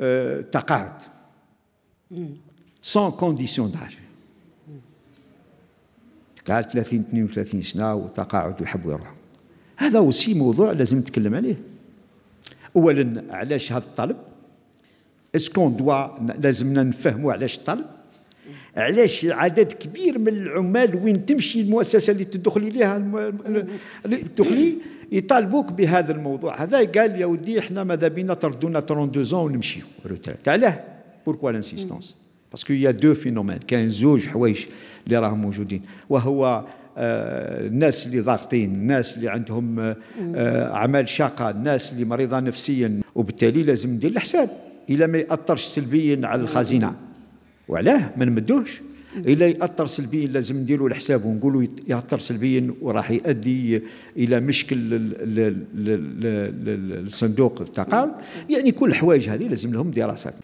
euh, taqad, sans condition d'âge. قال 30 32 سنه وتقاعد ويحب يروح هذا وسي موضوع لازم نتكلم عليه اولا علاش هذا الطلب اسكون دوا لازمنا نفهموا علاش الطلب علاش عدد كبير من العمال وين تمشي المؤسسه اللي تدخل اليها اللي تدخلي يطالبوك بهذا الموضوع هذا قال يا ودي احنا ماذا بينا طردونا 32 ونمشيو روتريت علاه بوركوا لانسيستونس باسكو يا دو فينومين كاين زوج حوايج اللي راهم موجودين وهو الناس آه، اللي ضاغطين الناس اللي عندهم آه، mm. اعمال شاقه الناس اللي مريضه نفسيا وبالتالي لازم ندير الحساب الى ما ياثرش سلبيا على الخزينه وعلاه ما نمدوهش الا ياثر سلبيا لازم نديروا الحساب ونقولوا ياثر سلبيا وراح يؤدي الى مشكل للصندوق التقاعد يعني كل الحوايج هذه لازم لهم دراسات